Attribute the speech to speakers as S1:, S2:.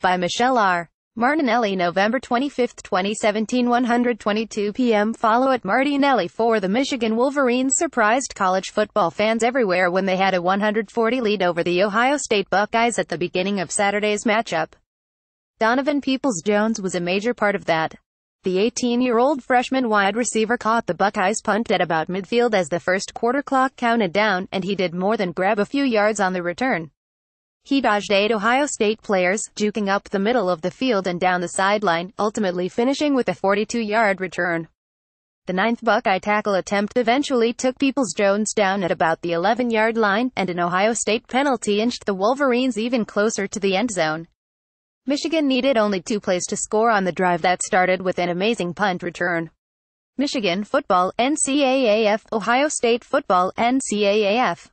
S1: by Michelle R. Martinelli November 25, 2017 122 p.m. Follow at Martinelli for the Michigan Wolverines surprised college football fans everywhere when they had a 140 lead over the Ohio State Buckeyes at the beginning of Saturday's matchup. Donovan Peoples-Jones was a major part of that. The 18-year-old freshman wide receiver caught the Buckeyes punt at about midfield as the first quarter clock counted down, and he did more than grab a few yards on the return. He dodged eight Ohio State players, juking up the middle of the field and down the sideline, ultimately finishing with a 42-yard return. The ninth Buckeye tackle attempt eventually took Peoples Jones down at about the 11-yard line, and an Ohio State penalty inched the Wolverines even closer to the end zone. Michigan needed only two plays to score on the drive that started with an amazing punt return. Michigan football, NCAAF, Ohio State football, NCAAF.